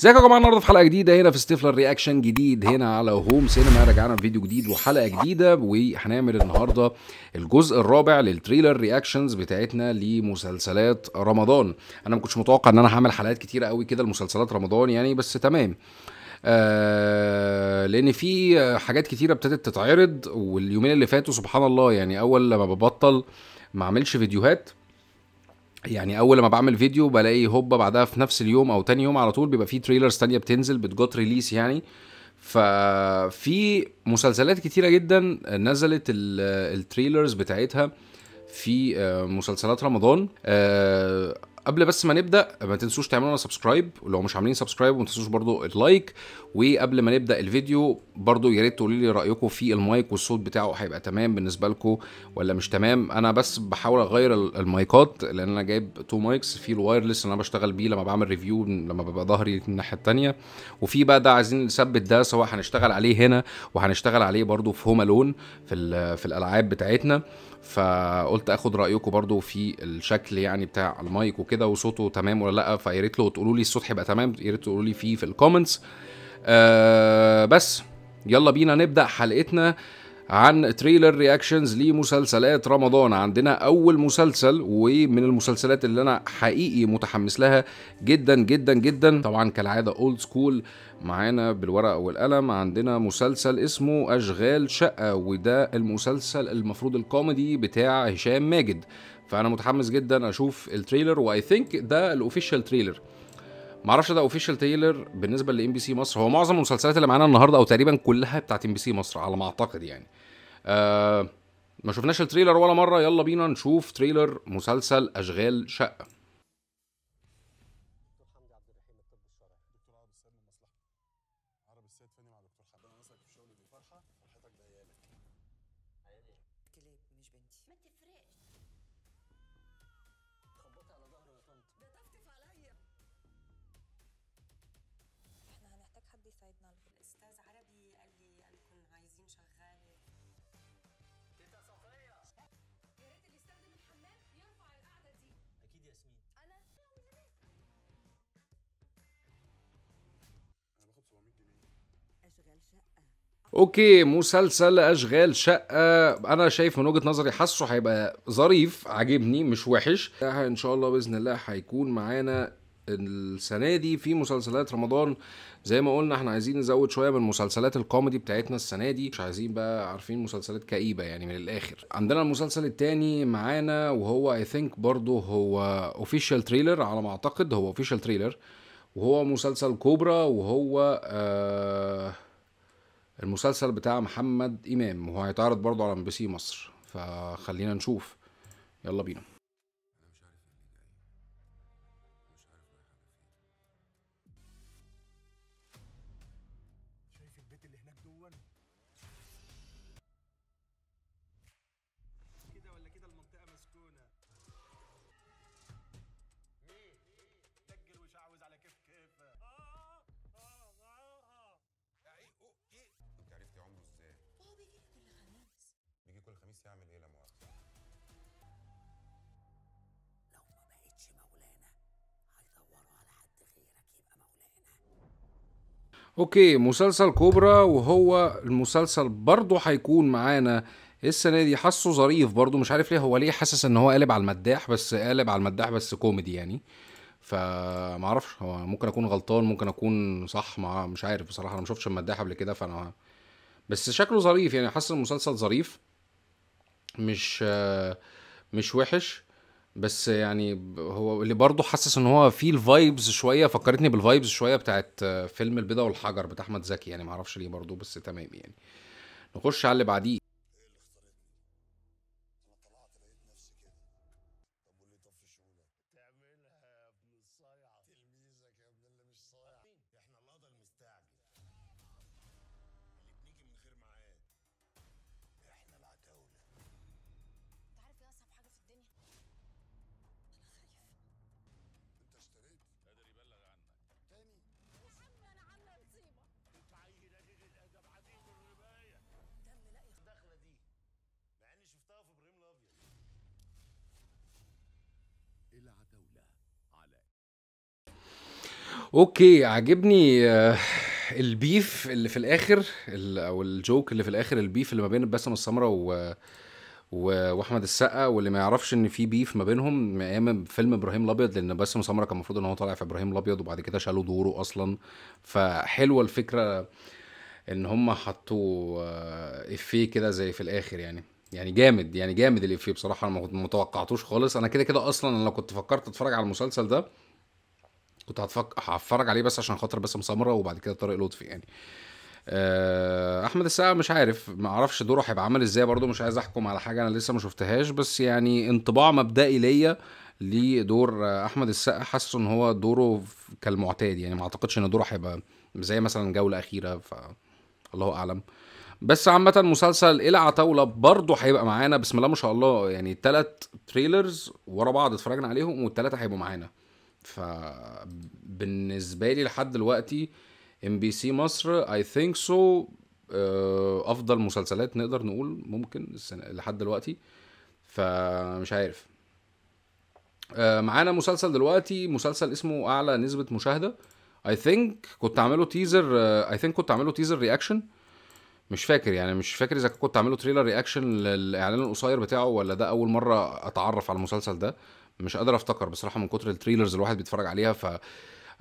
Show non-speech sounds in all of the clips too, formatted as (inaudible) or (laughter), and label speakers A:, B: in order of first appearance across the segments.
A: ازيكم يا جماعه النهارده في حلقه جديده هنا في ستيفلر رياكشن جديد هنا على هوم سينما رجعنا بفيديو جديد وحلقه جديده وهنعمل النهارده الجزء الرابع للتريلر رياكشنز بتاعتنا لمسلسلات رمضان انا ما كنتش متوقع ان انا هعمل حلقات كتيره قوي كده لمسلسلات رمضان يعني بس تمام آه لان في حاجات كتيره ابتدت تتعرض واليومين اللي فاتوا سبحان الله يعني اول لما ببطل ما اعملش فيديوهات يعني اول ما بعمل فيديو بلاقي هوبا بعدها في نفس اليوم او تاني يوم على طول بيبقى في تريلرز تانية بتنزل بتجوت ريليس يعني ففي مسلسلات كتيره جدا نزلت التريلرز بتاعتها في آه، مسلسلات رمضان آه، قبل بس ما نبدا ما تنسوش تعملوا لنا سبسكرايب ولو مش عاملين سبسكرايب وما تنسوش برضو اللايك وقبل ما نبدا الفيديو برضو يا ريت تقولوا لي رايكم في المايك والصوت بتاعه هيبقى تمام بالنسبه لكم ولا مش تمام انا بس بحاول اغير المايكات لان انا جايب تو مايكس في الوايرلس اللي انا بشتغل بيه لما بعمل ريفيو لما ببقى ظهري الناحيه الثانيه وفي بقى ده عايزين نثبت ده سواء هنشتغل عليه هنا وهنشتغل عليه برضو في هوم الون في في الالعاب بتاعتنا فقلت اخد رايكم برضو في الشكل يعني بتاع المايك وكده وصوته تمام ولا لا فيا ريت لو تقولوا لي الصوت هيبقى تمام يا ريت تقولوا لي فيه في الكومنتس آه بس يلا بينا نبدا حلقتنا عن تريلر رياكشنز لمسلسلات رمضان عندنا اول مسلسل ومن المسلسلات اللي انا حقيقي متحمس لها جدا جدا جدا طبعا كالعاده اولد سكول معانا بالورقه والقلم عندنا مسلسل اسمه اشغال شقه وده المسلسل المفروض الكوميدي بتاع هشام ماجد فانا متحمس جدا اشوف التريلر واي ثينك ده الاوفيشال تريلر معرفش ده اوفيشال تيلر بالنسبه لام بي سي مصر هو معظم المسلسلات اللي معانا النهارده او تقريبا كلها بتاعت ام بي سي مصر على ما اعتقد يعني آه ما شفناش التريلر ولا مره يلا بينا نشوف تريلر مسلسل اشغال شقه اوكي مسلسل اشغال شقه انا شايف من وجهه نظري حاسه هيبقى ظريف عاجبني مش وحش ان شاء الله باذن الله هيكون معانا السنه دي في مسلسلات رمضان زي ما قلنا احنا عايزين نزود شويه من مسلسلات الكوميدي بتاعتنا السنه دي مش عايزين بقى عارفين مسلسلات كئيبه يعني من الاخر عندنا المسلسل الثاني معانا وهو اي ثينك برضه هو اوفيشال تريلر على ما اعتقد هو اوفيشال تريلر وهو مسلسل كوبرا وهو آه المسلسل بتاع محمد امام وهو هيتعرض برضه على ام بي سي مصر فخلينا نشوف يلا بينا الخميس يعمل ايه لا لو ما بقتش مولانا هيدوروا على حد غيرك يبقى مولانا اوكي مسلسل كوبرا وهو المسلسل برضه هيكون معانا السنه دي حاسه ظريف برضه مش عارف ليه هو ليه حاسس ان هو قالب على المداح بس قالب على المداح بس كوميدي يعني فمعرفش هو ممكن اكون غلطان ممكن اكون صح مع مش عارف بصراحه انا ما شفتش المداح قبل كده فانا بس شكله ظريف يعني حاسس المسلسل ظريف مش مش وحش بس يعني هو اللي برضه حاسس ان هو فيه الفايبز شويه فكرتني بالفايبز شويه بتاعت فيلم البيضه والحجر بتاع احمد زكي يعني معرفش ليه برضه بس تمام يعني نخش على اللي بعديه على اوكي عاجبني آه، البيف اللي في الاخر او الجوك اللي في الاخر البيف اللي ما بين باسم السمره و واحمد السقا واللي ما يعرفش ان في بيف ما بينهم ايام فيلم ابراهيم الابيض لان باسم سمره كان المفروض ان هو طالع في ابراهيم الابيض وبعد كده شالوا دوره اصلا فحلوه الفكره ان هم حطوا آه، افيه كده زي في الاخر يعني يعني جامد يعني جامد اللي فيه بصراحه انا ما متوقعتوش خالص انا كده كده اصلا انا لو كنت فكرت اتفرج على المسلسل ده كنت هتفك... هتفرج عليه بس عشان خاطر باسم سمره وبعد كده طارق لطفي يعني آه، احمد السقا مش عارف ما اعرفش دوره هيبقى عامل ازاي برضو مش عايز احكم على حاجه انا لسه ما شفتهاش بس يعني انطباع مبدئي ليا لدور احمد السقا حاسس ان هو دوره كالمعتاد يعني ما اعتقدش ان دوره هيبقى زي مثلا جوله اخيره ف الله اعلم بس عامة مسلسل إلى عتاولة برضه هيبقى معانا بسم الله ما شاء الله يعني تلات تريلرز ورا بعض اتفرجنا عليهم والتلاتة هيبقوا معانا فبالنسبة لي لحد دلوقتي ام بي سي مصر اي ثينك سو افضل مسلسلات نقدر نقول ممكن لحد دلوقتي فمش عارف آه، معانا مسلسل دلوقتي مسلسل اسمه اعلى نسبه مشاهده اي ثينك كنت عامله تيزر اي ثينك كنت عامله تيزر رياكشن مش فاكر يعني مش فاكر اذا كنت عامله تريلر رياكشن للاعلان القصير بتاعه ولا ده اول مره اتعرف على المسلسل ده مش قادر افتكر بصراحه من كتر التريلرز الواحد بيتفرج عليها ف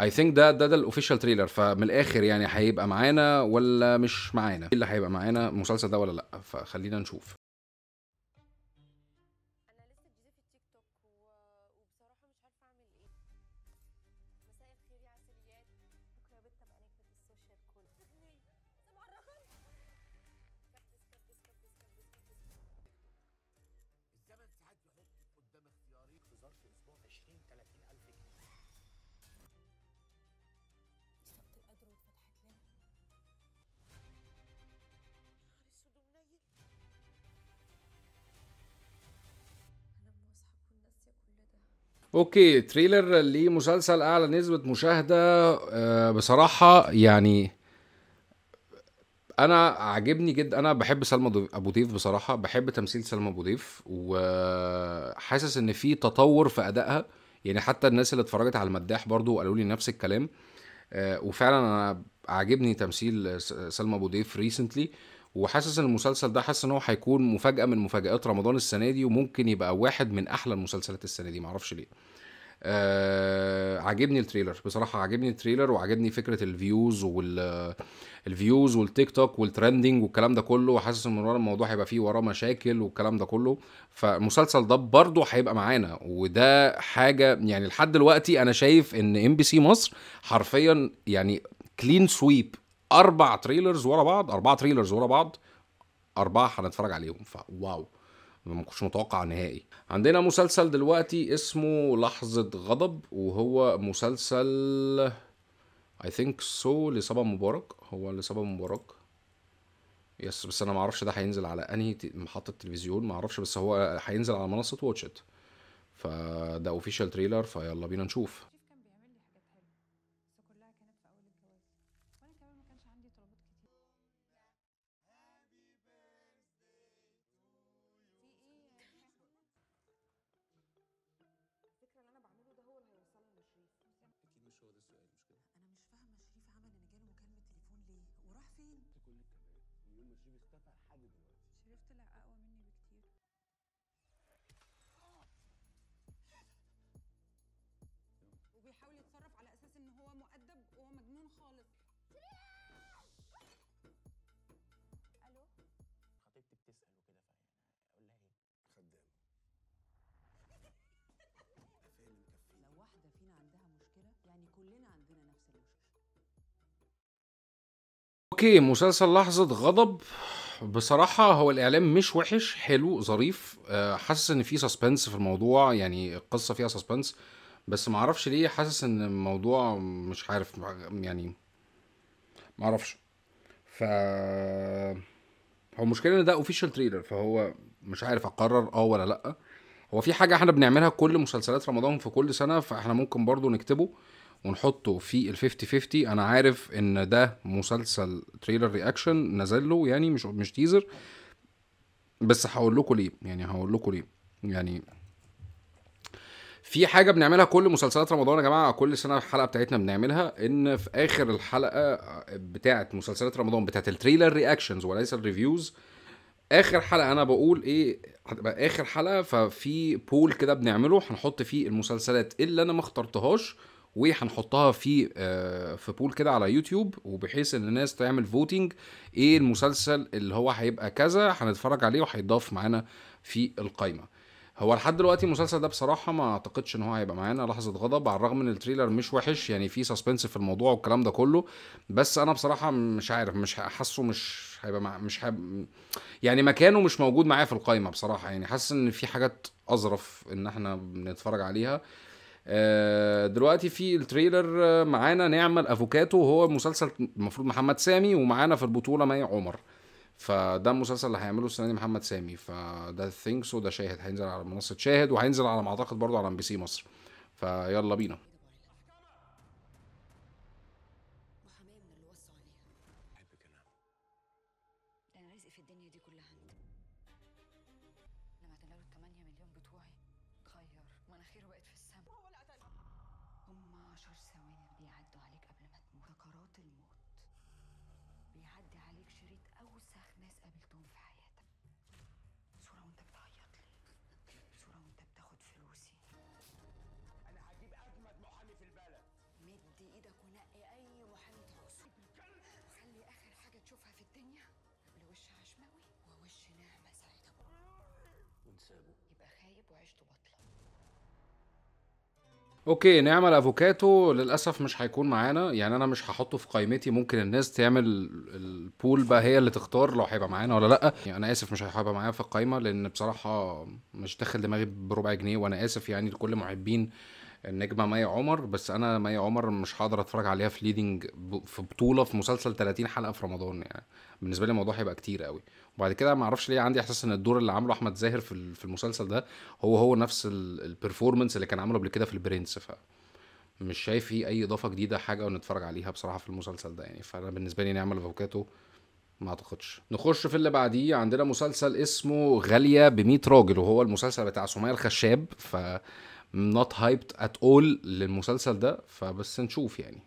A: اي ثينك ده ده ده الاوفيشال تريلر فمن الاخر يعني هيبقى معانا ولا مش معانا ايه اللي هيبقى معانا المسلسل ده ولا لا فخلينا نشوف اوكي تريلر لمسلسل اعلى نسبه مشاهده آه، بصراحه يعني انا عاجبني جدا انا بحب سلمى ابو ضيف بصراحه بحب تمثيل سلمى ابو ضيف وحاسس ان في تطور في ادائها يعني حتى الناس اللي اتفرجت على المداح برضو قالوا لي نفس الكلام آه، وفعلا انا عاجبني تمثيل سلمى ابو ضيف ريسنتلي وحاسس ان المسلسل ده حاسس ان هو هيكون مفاجاه من مفاجات رمضان السنه دي وممكن يبقى واحد من احلى المسلسلات السنه دي معرفش ليه آه عاجبني التريلر بصراحه عاجبني التريلر وعاجبني فكره الفيوز وال الفيوز والتيك توك والترندنج والكلام ده كله وحاسس ان ورا الموضوع هيبقى فيه وراه مشاكل والكلام ده كله فالمسلسل ده برضه هيبقى معانا وده حاجه يعني لحد دلوقتي انا شايف ان ام بي سي مصر حرفيا يعني كلين سويب اربع تريلرز ورا بعض اربع تريلرز ورا بعض اربعه هنتفرج عليهم فواو ما كنتش متوقع نهائي عندنا مسلسل دلوقتي اسمه لحظة غضب وهو مسلسل اي ثينك سو لصبا مبارك هو لصبا مبارك يس بس انا ما اعرفش ده هينزل على انهي محطة تلفزيون ما اعرفش بس هو هينزل على منصة واتش ات فده اوفيشال تريلر فيلا بينا نشوف هو ده السؤال مش كده انا مش فاهمه شريف عمل ان جاله مكالمه تليفون ليه وراح فين؟ كل الكلام من يوم ما شريف اختفى لحد دلوقتي شريف طلع اقوى مني اوكي مسلسل لحظة غضب بصراحة هو الإعلام مش وحش حلو ظريف آه، حاسس إن في سسبنس في الموضوع يعني القصة فيها سسبنس بس معرفش ليه حاسس إن الموضوع مش عارف يعني معرفش ف هو المشكلة إن ده أوفيشال تريلر فهو مش عارف أقرر أه ولا لأ هو في حاجة إحنا بنعملها كل مسلسلات رمضان في كل سنة فإحنا ممكن برضو نكتبه ونحطه في ال 50 50 انا عارف ان ده مسلسل تريلر رياكشن نزل له يعني مش مش تيزر بس هقول لكم ليه يعني هقول لكم ليه يعني في حاجه بنعملها كل مسلسلات رمضان يا جماعه كل سنه الحلقه بتاعتنا بنعملها ان في اخر الحلقه بتاعه مسلسلات رمضان بتاعه التريلر رياكشنز وليس الريفيوز اخر حلقه انا بقول ايه هتبقى اخر حلقه ففي بول كده بنعمله هنحط فيه المسلسلات اللي انا ما اخترتهاش وهنحطها في آه، في بول كده على يوتيوب وبحيث ان الناس تعمل فوتنج ايه المسلسل اللي هو هيبقى كذا هنتفرج عليه وهيتضاف معانا في القايمه هو لحد دلوقتي المسلسل ده بصراحه ما اعتقدش ان هو هيبقى معانا لحظه غضب على الرغم ان التريلر مش وحش يعني في سسبنس في الموضوع والكلام ده كله بس انا بصراحه مش عارف مش حاسه مش هيبقى مع مش حاب يعني مكانه مش موجود معايا في القايمه بصراحه يعني حاسس ان في حاجات اظرف ان احنا بنتفرج عليها آه، دلوقتي في التريلر آه، معانا نعمل افوكاتو وهو مسلسل المفروض محمد سامي ومعانا في البطوله مي عمر فده المسلسل اللي هيعمله السنه دي محمد سامي فده ثينك سو ده شاهد هينزل على منصه شاهد وهينزل على ما اعتقد برضه على ام بي سي مصر فيلا بينا انا رزقي إيه في الدنيا دي كلها انت لما 8 مليون بتوعي اتغير مناخيره بقت في السما هو اللي قتلها هم عشر ثواني بيعدوا عليك قبل ما تموت سكرات الموت بيعدي عليك شريط اوسخ ناس قابلتهم في حياتك صورة وانت بتعيط لي صورة وانت بتاخد فلوسي انا هجيب اجمد محامي في البلد مد ايدك ونقي اي محامي تحوسه وخلي اخر حاجة تشوفها في الدنيا قبل وش عشماوي ووش نعمة سعيدة ونسابه يبقى خايب وعيشته بطل اوكي نعمل افوكاتو للاسف مش هيكون معانا يعني انا مش هحطه في قائمتي ممكن الناس تعمل البول بقى هي اللي تختار لو هيبقى معانا ولا لا يعني انا اسف مش هيبقى معايا في القائمه لان بصراحه مش داخل دماغي بربع جنيه وانا اسف يعني لكل محبين النجمة مي عمر بس انا مي عمر مش هقدر اتفرج عليها في ليدنج في بطولة في مسلسل 30 حلقة في رمضان يعني بالنسبة لي الموضوع هيبقى كتير قوي وبعد كده ما اعرفش ليه عندي احساس ان الدور اللي عامله احمد زاهر في في المسلسل ده هو هو نفس البرفورمنس اللي كان عامله قبل كده في البرنس ف مش شايف فيه اي اضافه جديده حاجه ونتفرج عليها بصراحه في المسلسل ده يعني فانا بالنسبه لي نعمل افوكاتو ما اعتقدش نخش في اللي بعديه عندنا مسلسل اسمه غاليه ب راجل وهو المسلسل بتاع سمية الخشاب ف not hyped at all للمسلسل ده فبس نشوف يعني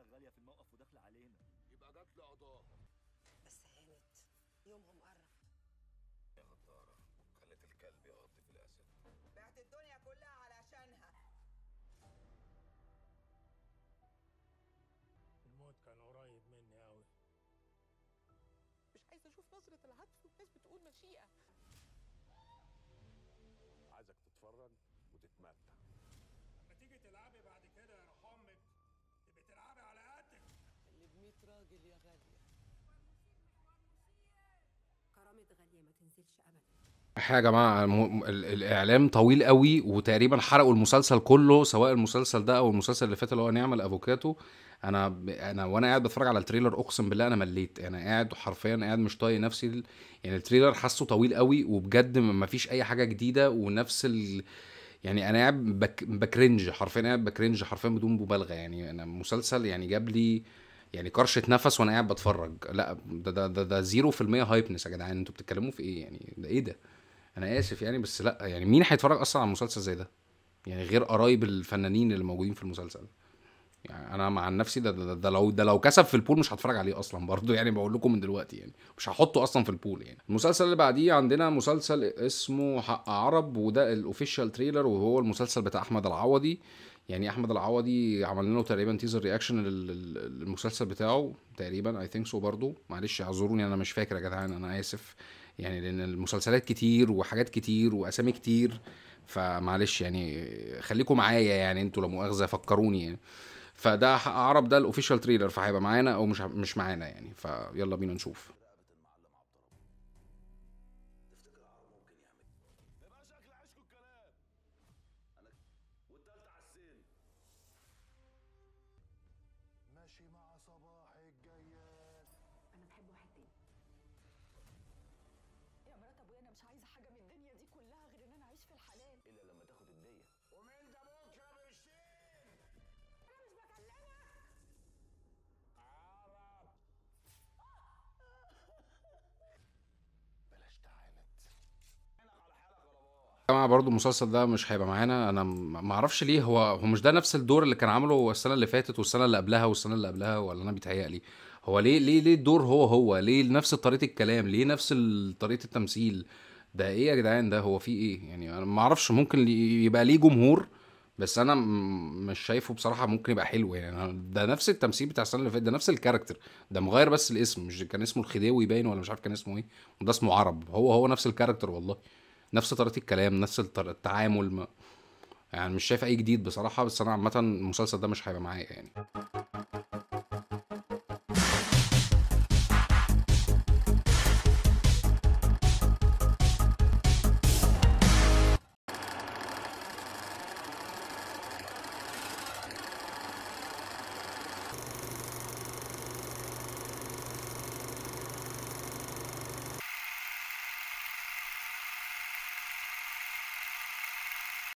A: العمله الغاليه في الموقف وداخله علينا يبقى جات لي بس هانت يومهم قرب يا غداره خلت الكلب يقضي في الاسد بعت الدنيا كلها علشانها الموت كان قريب مني قوي مش عايز اشوف نظره العطف والناس بتقول مشيئه راجل يا غالية كرامة غالية ما تنزلش أبدا يا جماعه الاعلام طويل قوي وتقريبا حرقوا المسلسل كله سواء المسلسل ده او المسلسل اللي فات اللي هو نعمل الأفوكاتو انا انا وانا قاعد بتفرج على التريلر اقسم بالله انا مليت انا يعني قاعد حرفيا قاعد مش طايق نفسي يعني التريلر حاسه طويل قوي وبجد ما فيش اي حاجه جديده ونفس ال... يعني انا قاعد بك... بكرنج حرفيا قاعد بكرنج حرفيا بدون مبالغه يعني انا مسلسل يعني جاب لي يعني كرشه نفس وانا قاعد بتفرج لا ده ده ده, ده المية هايبنس يا جدعان انتوا بتتكلموا في ايه يعني ده ايه ده انا اسف يعني بس لا يعني مين هيتفرج اصلا على مسلسل زي ده يعني غير قرايب الفنانين اللي موجودين في المسلسل يعني انا مع نفسي ده, ده, ده لو ده لو كسب في البول مش هتفرج عليه اصلا (laughs) برضه يعني بقول لكم من دلوقتي يعني مش هحطه اصلا في البول يعني المسلسل اللي بعديه عندنا مسلسل اسمه حق عرب وده الاوفيشال تريلر وهو المسلسل بتاع احمد العوضي يعني احمد العوضي عمل له تقريبا تيزر رياكشن للمسلسل بتاعه تقريبا اي ثينك سو برضه معلش اعذروني انا مش فاكر يا جدعان انا اسف يعني لان المسلسلات كتير وحاجات كتير واسامي كتير فمعلش يعني خليكم معايا يعني انتوا لا مؤاخذه فكروني يعني فده اعرب ده الاوفيشال تريلر فهيبقى معانا او مش مش معانا يعني فيلا بينا نشوف مش عايزه حاجه من الدنيا دي كلها غير ان انا اعيش في الحلال الا لما تاخد جماعه برضو المسلسل ده مش هيبقى معانا انا ما اعرفش ليه هو هو مش ده نفس الدور اللي كان عامله السنه اللي فاتت والسنه اللي قبلها والسنه اللي قبلها ولا انا بيتهيأ لي هو ليه ليه ليه الدور هو هو ليه نفس طريقه الكلام ليه نفس طريقه التمثيل ده ايه يا جدعان ده هو في ايه يعني انا ما اعرفش ممكن يبقى ليه جمهور بس انا مش شايفه بصراحه ممكن يبقى حلو يعني ده نفس التمثيل بتاع السنه اللي فاتت ده نفس الكاركتر ده مغير بس الاسم مش كان اسمه الخديوي باين ولا مش عارف كان اسمه ايه وده اسمه عرب هو هو نفس الكاركتر والله نفس طريقه الكلام نفس التعامل يعني مش شايف اي جديد بصراحه بس انا عامه المسلسل ده مش هيبقى معايا يعني